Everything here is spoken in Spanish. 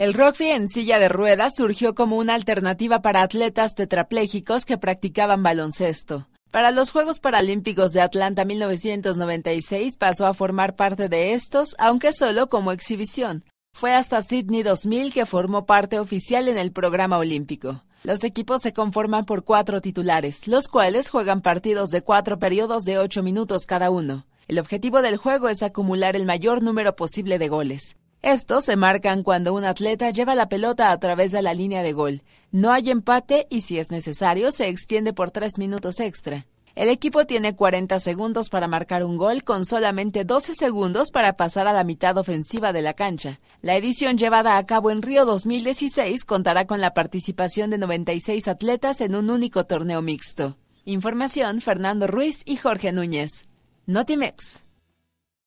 El rugby en silla de ruedas surgió como una alternativa para atletas tetraplégicos que practicaban baloncesto. Para los Juegos Paralímpicos de Atlanta 1996 pasó a formar parte de estos, aunque solo como exhibición. Fue hasta Sydney 2000 que formó parte oficial en el programa olímpico. Los equipos se conforman por cuatro titulares, los cuales juegan partidos de cuatro periodos de ocho minutos cada uno. El objetivo del juego es acumular el mayor número posible de goles. Estos se marcan cuando un atleta lleva la pelota a través de la línea de gol. No hay empate y si es necesario se extiende por tres minutos extra. El equipo tiene 40 segundos para marcar un gol con solamente 12 segundos para pasar a la mitad ofensiva de la cancha. La edición llevada a cabo en Río 2016 contará con la participación de 96 atletas en un único torneo mixto. Información Fernando Ruiz y Jorge Núñez. Notimex.